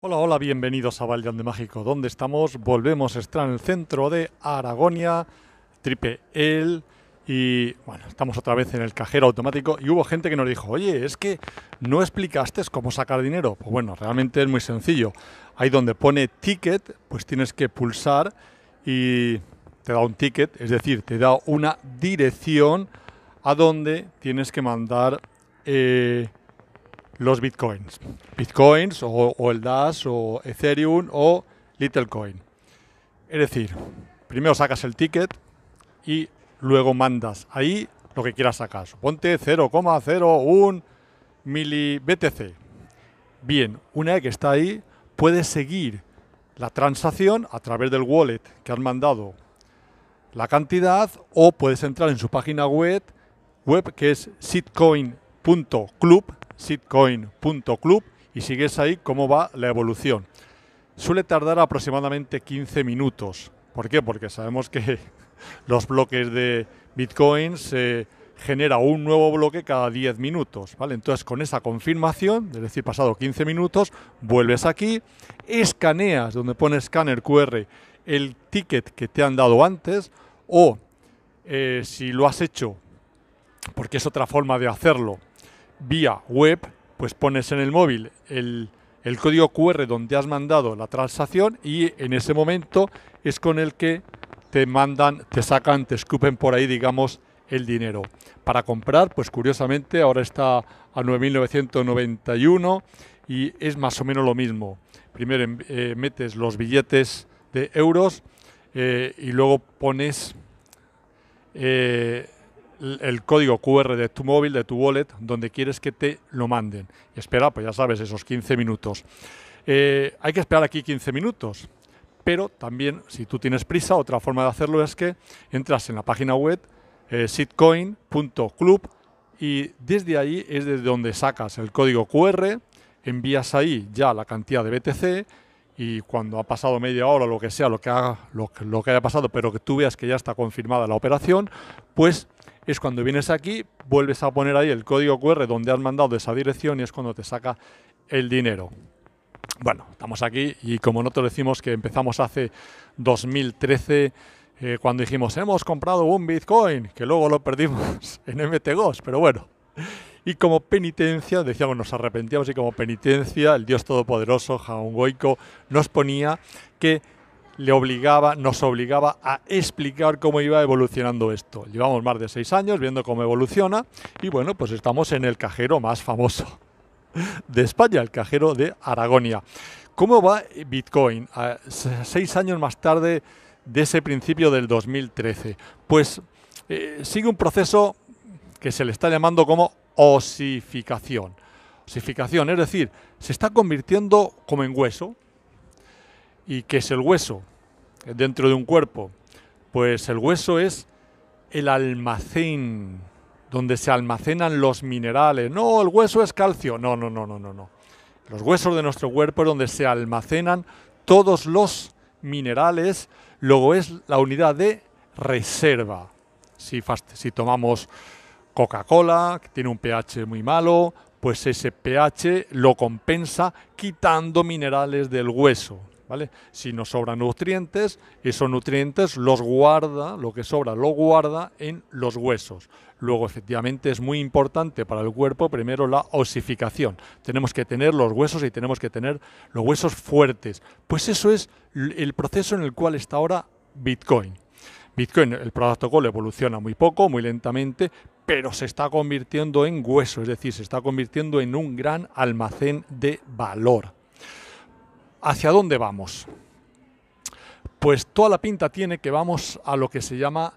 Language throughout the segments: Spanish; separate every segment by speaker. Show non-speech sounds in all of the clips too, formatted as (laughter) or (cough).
Speaker 1: Hola, hola, bienvenidos a Valdeón de Mágico. ¿Dónde estamos? Volvemos a estar en el centro de Aragonia, Tripe El. Y bueno, estamos otra vez en el cajero automático y hubo gente que nos dijo, oye, es que no explicaste cómo sacar dinero. Pues bueno, realmente es muy sencillo. Ahí donde pone ticket, pues tienes que pulsar y te da un ticket, es decir, te da una dirección a donde tienes que mandar eh, los bitcoins. Bitcoins o, el Dash o Ethereum o Littlecoin. Es decir, primero sacas el ticket y luego mandas ahí lo que quieras sacar. Ponte 0,01 mili Bien, una vez que está ahí, puedes seguir la transacción a través del wallet que han mandado la cantidad o puedes entrar en su página web, web que es sitcoin.club sitcoin.club y sigues ahí cómo va la evolución. Suele tardar aproximadamente 15 minutos. ¿Por qué? Porque sabemos que (laughs) los bloques de Bitcoin se eh, genera un nuevo bloque cada 10 minutos, ¿vale? Entonces, con esa confirmación, es decir, pasado 15 minutos, vuelves aquí, escaneas donde pone escáner QR el ticket que te han dado antes o eh, si lo has hecho, porque es otra forma de hacerlo, vía web, pues pones en el móvil el, el código QR donde has mandado la transacción y en ese momento es con el que te mandan, te sacan, te escupen por ahí, digamos, el dinero. Para comprar, pues curiosamente, ahora está a 9.991 y es más o menos lo mismo. Primero em, eh, metes los billetes de euros eh, y luego pones... Eh, el código QR de tu móvil, de tu wallet, donde quieres que te lo manden. espera, pues ya sabes, esos 15 minutos. Eh, hay que esperar aquí 15 minutos, pero también si tú tienes prisa, otra forma de hacerlo es que entras en la página web eh, sitcoin.club y desde ahí es desde donde sacas el código QR, envías ahí ya la cantidad de BTC y cuando ha pasado media hora, o lo que sea, lo que, haga, lo que haya pasado, pero que tú veas que ya está confirmada la operación, pues es cuando vienes aquí, vuelves a poner ahí el código QR donde has mandado esa dirección y es cuando te saca el dinero. Bueno, estamos aquí y como nosotros decimos que empezamos hace 2013, eh, cuando dijimos hemos comprado un Bitcoin, que luego lo perdimos (laughs) en MTGOS, pero bueno. Y como penitencia, decíamos, nos arrepentíamos y como penitencia, el Dios Todopoderoso, Jaun nos ponía que le obligaba, nos obligaba a explicar cómo iba evolucionando esto. Llevamos más de seis años viendo cómo evoluciona y bueno, pues estamos en el cajero más famoso (laughs) de España, el cajero de Aragonia. ¿Cómo va Bitcoin a seis años más tarde de ese principio del 2013? Pues eh, sigue un proceso que se le está llamando como osificación. Osificación, es decir, se está convirtiendo como en hueso. ¿Y qué es el hueso? dentro de un cuerpo? Pues el hueso es el almacén donde se almacenan los minerales. No, el hueso es calcio. No, no, no, no, no, no. Los huesos de nuestro cuerpo es donde se almacenan todos los minerales. Luego es la unidad de reserva. Si, si tomamos Coca-Cola, que tiene un pH muy malo, pues ese pH lo compensa quitando minerales del hueso. Si nos sobran nutrientes, esos nutrientes los guarda, lo que sobra lo guarda en los huesos. Luego, efectivamente, es muy importante para el cuerpo primero la osificación. Tenemos que tener los huesos y tenemos que tener los huesos fuertes. Pues eso es el proceso en el cual está ahora Bitcoin. Bitcoin, el protocolo evoluciona muy poco, muy lentamente, pero se está convirtiendo en hueso, es decir, se está convirtiendo en un gran almacén de valor. ¿Hacia dónde vamos? Pues toda la pinta tiene que vamos a lo que se llama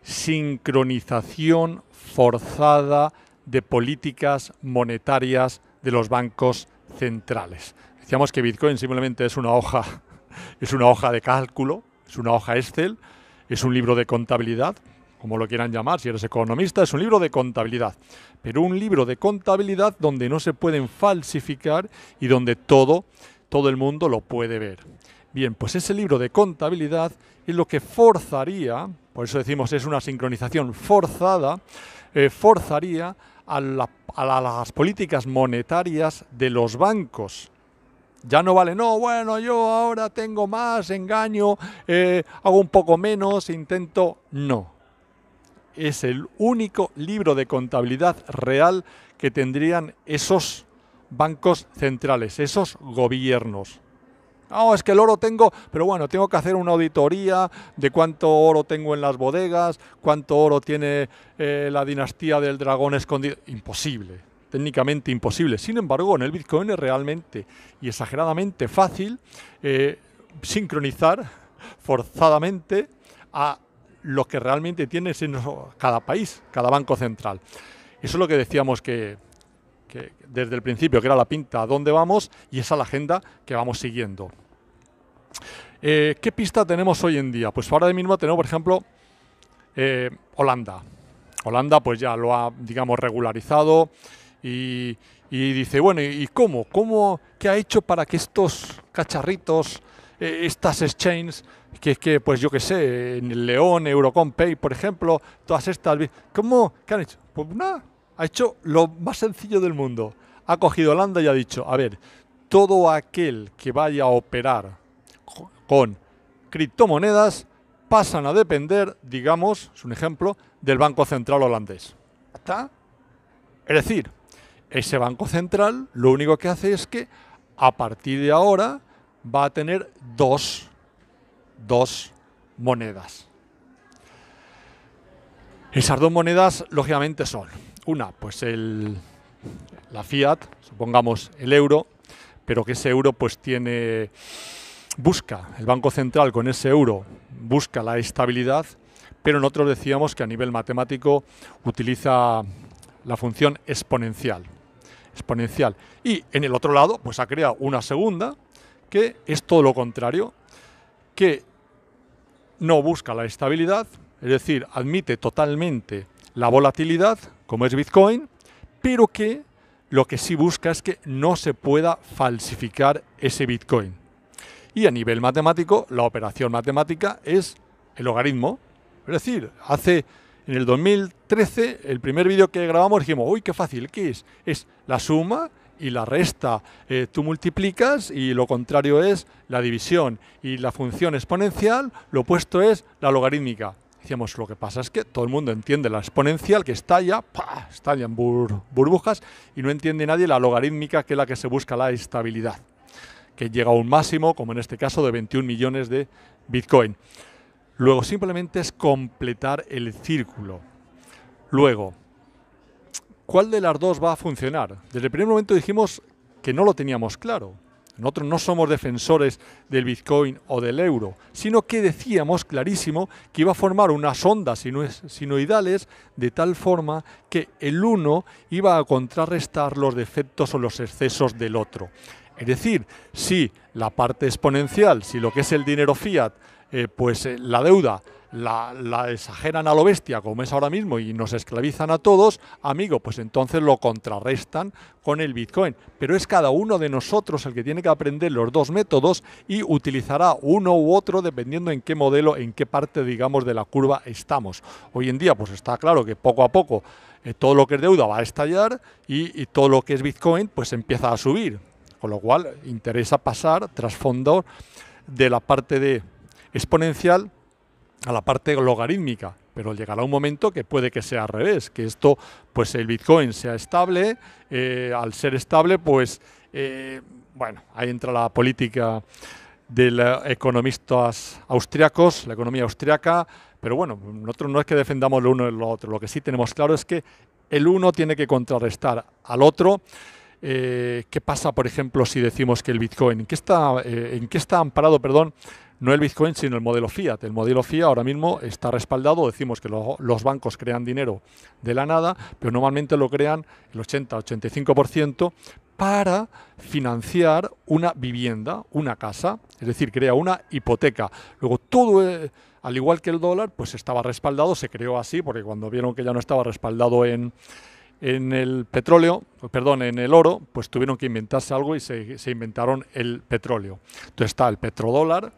Speaker 1: sincronización forzada de políticas monetarias de los bancos centrales. Decíamos que Bitcoin simplemente es una hoja, (laughs) es una hoja de cálculo, es una hoja Excel, es un libro de contabilidad, como lo quieran llamar, si eres economista, es un libro de contabilidad, pero un libro de contabilidad donde no se pueden falsificar y donde todo todo el mundo lo puede ver. Bien, pues ese libro de contabilidad es lo que forzaría, por eso decimos es una sincronización forzada, eh, forzaría a, las políticas monetarias de los bancos. Ya no vale, no, bueno, yo ahora tengo más, engaño, eh, hago un poco menos, intento, no. Es el único libro de contabilidad real que tendrían esos bancos centrales, esos gobiernos. No, oh, es que el oro tengo, pero bueno, tengo que hacer una auditoría de cuánto oro tengo en las bodegas, cuánto oro tiene eh, la dinastía del dragón escondido. Imposible, técnicamente imposible. Sin embargo, en el Bitcoin es realmente y exageradamente fácil eh, sincronizar forzadamente a lo que realmente tiene cada país, cada banco central. Eso es lo que decíamos que desde el principio, que era la pinta a dónde vamos, y esa es la agenda que vamos siguiendo. Eh, ¿Qué pista tenemos hoy en día? Pues ahora mismo tenemos, por ejemplo, eh, Holanda. Holanda pues ya lo ha, digamos, regularizado y, dice, bueno, ¿y cómo? ¿Cómo? ¿Qué ha hecho para que estos cacharritos, eh, estas exchanges, que, es que pues yo qué sé, en León, Eurocompay, por ejemplo, todas estas, ¿cómo? ¿Qué han hecho? Pues nada, ha hecho lo más sencillo del mundo. Ha cogido Holanda y ha dicho, a ver, todo aquel que vaya a operar con criptomonedas pasan a depender, digamos, es un ejemplo, del Banco Central holandés. ¿Está? Es decir, ese Banco Central lo único que hace es que a partir de ahora va a tener dos, dos monedas. Esas dos monedas, lógicamente, son una, pues el, la fiat, supongamos el euro, pero que ese euro pues tiene, busca, el Banco Central con ese euro busca la estabilidad, pero nosotros decíamos que a nivel matemático utiliza la función exponencial. Exponencial. Y en el otro lado, pues ha creado una segunda que es todo lo contrario, que no busca la estabilidad, es decir, admite totalmente la volatilidad, como es Bitcoin, pero que lo que sí busca es que no se pueda falsificar ese Bitcoin. Y a nivel matemático, la operación matemática es el logaritmo. Es decir, hace en el 2013, el primer vídeo que grabamos dijimos, uy, qué fácil, ¿qué es? Es la suma y la resta. Eh, tú multiplicas y lo contrario es la división. Y la función exponencial, lo opuesto es la logarítmica. Decíamos, lo que pasa es que todo el mundo entiende la exponencial que estalla, estalla estallan burbujas y no entiende nadie la logarítmica que es la que se busca la estabilidad, que llega a un máximo, como en este caso, de 21 millones de Bitcoin. Luego simplemente es completar el círculo. Luego, ¿cuál de las dos va a funcionar? Desde el primer momento dijimos que no lo teníamos claro. Nosotros no somos defensores del Bitcoin o del euro, sino que decíamos clarísimo que iba a formar unas ondas sinoidales de tal forma que el uno iba a contrarrestar los defectos o los excesos del otro. Es decir, si la parte exponencial, si lo que es el dinero fiat, eh, pues eh, la deuda la, exageran a lo bestia, como es ahora mismo, y nos esclavizan a todos, amigo, pues entonces lo contrarrestan con el Bitcoin. Pero es cada uno de nosotros el que tiene que aprender los dos métodos y utilizará uno u otro dependiendo en qué modelo, en qué parte, digamos, de la curva estamos. Hoy en día, pues está claro que poco a poco eh, todo lo que es deuda va a estallar y, y todo lo que es Bitcoin, pues empieza a subir. Con lo cual, interesa pasar trasfondo de la parte de exponencial a la parte logarítmica, pero llegará un momento que puede que sea al revés, que esto, pues el Bitcoin sea estable, eh, al ser estable, pues, eh, bueno, ahí entra la política de los economistas austriacos, la economía austriaca, pero bueno, nosotros no es que defendamos lo uno y lo otro, lo que sí tenemos claro es que el uno tiene que contrarrestar al otro. Eh, ¿Qué pasa, por ejemplo, si decimos que el Bitcoin, está, en qué está amparado, perdón, no el Bitcoin, sino el modelo fiat. El modelo fiat ahora mismo está respaldado, decimos que los bancos crean dinero de la nada, pero normalmente lo crean el 80-85% para financiar una vivienda, una casa, es decir, crea una hipoteca. Luego todo, eh, al igual que el dólar, pues estaba respaldado, se creó así, porque cuando vieron que ya no estaba respaldado en, en el petróleo, perdón, en el oro, pues tuvieron que inventarse algo y se, se inventaron el petróleo. Entonces está el petrodólar,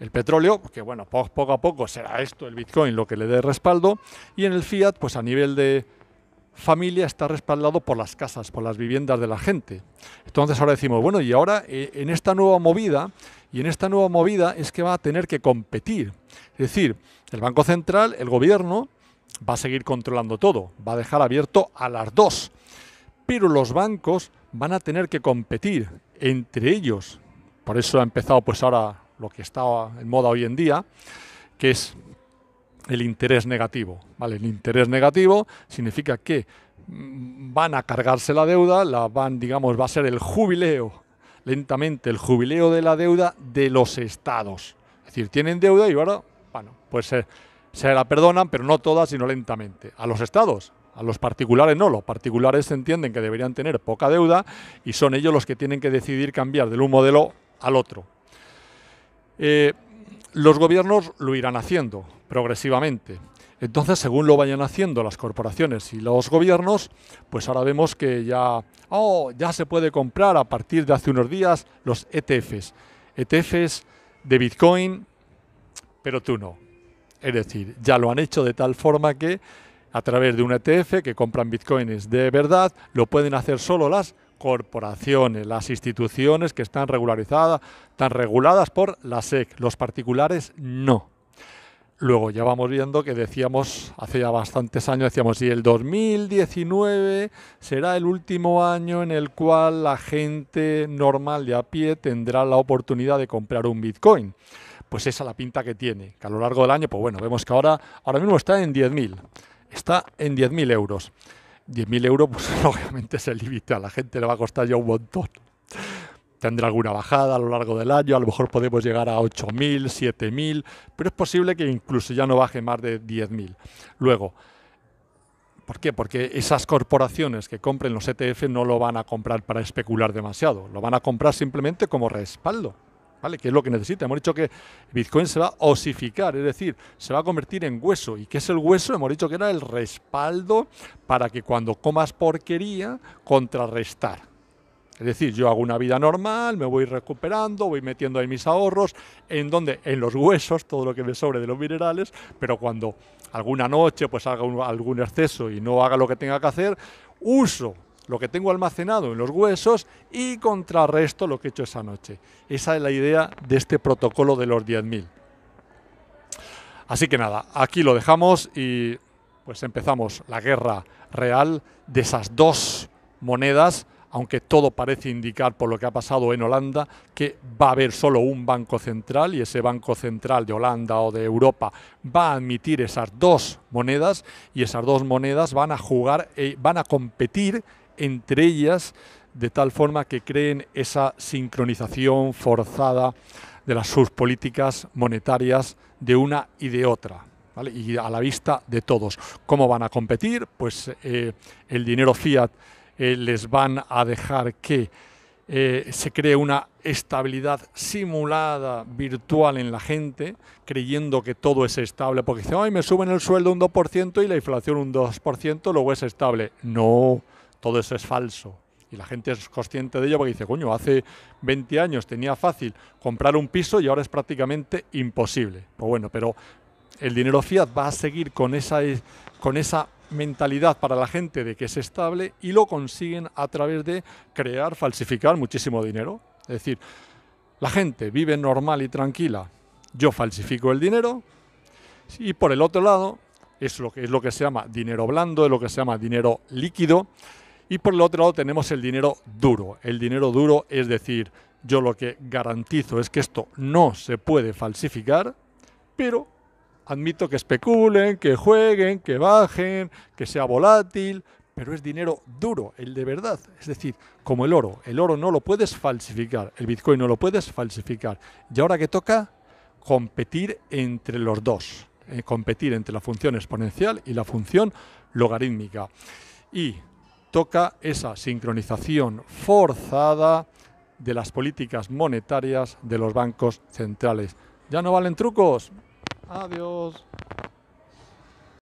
Speaker 1: el petróleo, que bueno, poco a poco será esto el Bitcoin lo que le dé respaldo, y en el fiat, pues a nivel de familia está respaldado por las casas, por las viviendas de la gente. Entonces ahora decimos, bueno, y ahora eh, en esta nueva movida, y en esta nueva movida es que va a tener que competir. Es decir, el Banco Central, el gobierno, va a seguir controlando todo, va a dejar abierto a las dos. Pero los bancos van a tener que competir entre ellos. Por eso ha empezado pues ahora lo que está en moda hoy en día, que es el interés negativo. ¿vale? El interés negativo significa que mm, van a cargarse la deuda, la van, digamos, va a ser el jubileo, lentamente el jubileo de la deuda de los estados. Es decir, tienen deuda y ahora, bueno, pues se, se la perdonan, pero no todas, sino lentamente. A los estados, a los particulares no, los particulares entienden que deberían tener poca deuda y son ellos los que tienen que decidir cambiar de un modelo al otro. Eh, los gobiernos lo irán haciendo progresivamente. Entonces, según lo vayan haciendo las corporaciones y los gobiernos, pues ahora vemos que ya, oh, ya se puede comprar a partir de hace unos días los ETFs. ETFs de Bitcoin, pero tú no. Es decir, ya lo han hecho de tal forma que a través de un ETF que compran bitcoins de verdad, lo pueden hacer solo las corporaciones, las instituciones que están regularizadas, están reguladas por la SEC, los particulares no. Luego ya vamos viendo que decíamos hace ya bastantes años, decíamos, y el 2019 será el último año en el cual la gente normal de a pie tendrá la oportunidad de comprar un Bitcoin. Pues esa es la pinta que tiene, que a lo largo del año, pues bueno, vemos que ahora, ahora mismo está en 10.000, está en 10.000 euros. 10.000 euros, pues (laughs) obviamente es el límite, a la gente le va a costar ya un montón. Tendrá alguna bajada a lo largo del año, a lo mejor podemos llegar a 8.000, 7.000, pero es posible que incluso ya no baje más de 10.000. Luego, ¿Por qué? Porque esas corporaciones que compren los ETF no lo van a comprar para especular demasiado, lo van a comprar simplemente como respaldo. ¿vale? Que es lo que necesita. Hemos dicho que Bitcoin se va a osificar, es decir, se va a convertir en hueso. ¿Y qué es el hueso? Hemos dicho que era el respaldo para que cuando comas porquería, contrarrestar. Es decir, yo hago una vida normal, me voy recuperando, voy metiendo ahí mis ahorros, en donde, en los huesos, todo lo que me sobre de los minerales, pero cuando alguna noche pues haga algún exceso y no haga lo que tenga que hacer, uso lo que tengo almacenado en los huesos y contrarresto lo que he hecho esa noche. Esa es la idea de este protocolo de los 10.000. Así que nada, aquí lo dejamos y pues empezamos la guerra real de esas dos monedas, aunque todo parece indicar por lo que ha pasado en Holanda que va a haber solo un banco central y ese banco central de Holanda o de Europa va a admitir esas dos monedas y esas dos monedas van a jugar, eh, van a competir entre ellas de tal forma que creen esa sincronización forzada de las sus políticas monetarias de una y de otra. Y a la vista de todos. ¿Cómo van a competir? Pues eh, el dinero fiat eh, les van a dejar que eh, se cree una estabilidad simulada, virtual en la gente, creyendo que todo es estable, porque dicen, ay, me suben el sueldo un 2% y la inflación un 2%, luego es estable. No, todo eso es falso. Y la gente es consciente de ello porque dice, coño, hace 20 años tenía fácil comprar un piso y ahora es prácticamente imposible. Pues bueno, pero el dinero fiat va a seguir con esa, con esa mentalidad para la gente de que es estable y lo consiguen a través de crear, falsificar muchísimo dinero. Es decir, la gente vive normal y tranquila, yo falsifico el dinero y por el otro lado es lo que, es lo que se llama dinero blando, es lo que se llama dinero líquido y por el otro lado tenemos el dinero duro. El dinero duro es decir, yo lo que garantizo es que esto no se puede falsificar, pero admito que especulen, que jueguen, que bajen, que sea volátil, pero es dinero duro, el de verdad. Es decir, como el oro. El oro no lo puedes falsificar, el Bitcoin no lo puedes falsificar. Y ahora que toca competir entre los dos, eh, competir entre la función exponencial y la función logarítmica. Y toca esa sincronización forzada de las políticas monetarias de los bancos centrales. Ya no valen trucos. Adiós.